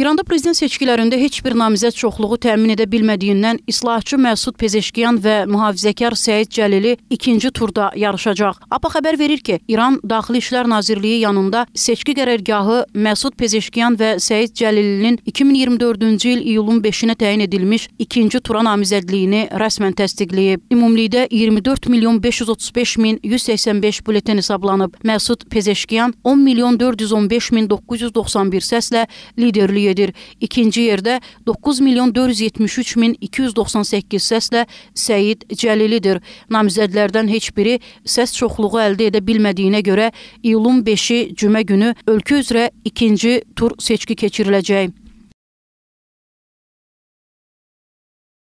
İranda prezident seçkilərində heç bir namizəd çoxluğu təmin edə bilmədiyindən islahatçı Məsud Pezeşkiyan və mühafizəkar Səid Cəlili ikinci turda yarışacaq. APA xəbər verir ki, İran Daxili İşlər Nazirliyi yanında seçki qərargahı Məsud Pezeşkiyan və Səid Cəlilinin 2024-cü il iyulun 5-nə təyin edilmiş ikinci tura namizədliyini rəsmən təsdiqləyib. Ümumilikdə 24 milyon 535 min 185 bulletin hesablanıb. Məsud Pezeşkiyan 10 milyon 415 min 991 səslə liderlik gedir. İkinci yerdə 9 milyon 473 min 298 səslə Səid Cəlilidir. Namizədlərdən heç biri səs çoxluğu əldə edə bilmədiyinə görə iyulun 5-i cümə günü ölkə üzrə ikinci tur seçki keçiriləcək.